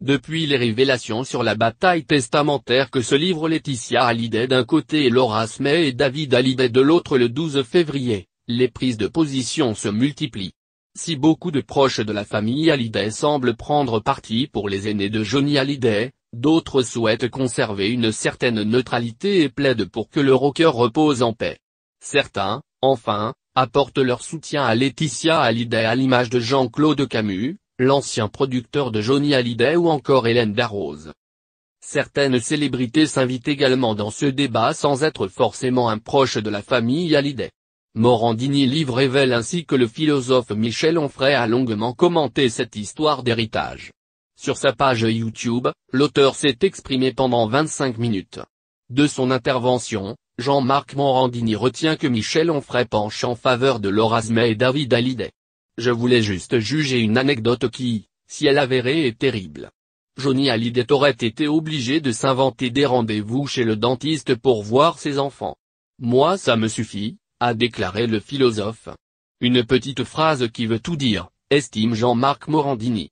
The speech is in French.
Depuis les révélations sur la bataille testamentaire que se livrent Laetitia Hallyday d'un côté et Laura Smey et David Hallyday de l'autre le 12 février, les prises de position se multiplient. Si beaucoup de proches de la famille Hallyday semblent prendre parti pour les aînés de Johnny Hallyday, d'autres souhaitent conserver une certaine neutralité et plaident pour que le rocker repose en paix. Certains, enfin, apportent leur soutien à Laetitia Hallyday à l'image de Jean-Claude Camus, l'ancien producteur de Johnny Hallyday ou encore Hélène Darroze. Certaines célébrités s'invitent également dans ce débat sans être forcément un proche de la famille Hallyday. Morandini Livre révèle ainsi que le philosophe Michel Onfray a longuement commenté cette histoire d'héritage. Sur sa page YouTube, l'auteur s'est exprimé pendant 25 minutes. De son intervention, Jean-Marc Morandini retient que Michel Onfray penche en faveur de Laura et David Hallyday. Je voulais juste juger une anecdote qui, si elle avérait est terrible. Johnny Hallyday aurait été obligé de s'inventer des rendez-vous chez le dentiste pour voir ses enfants. Moi ça me suffit, a déclaré le philosophe. Une petite phrase qui veut tout dire, estime Jean-Marc Morandini.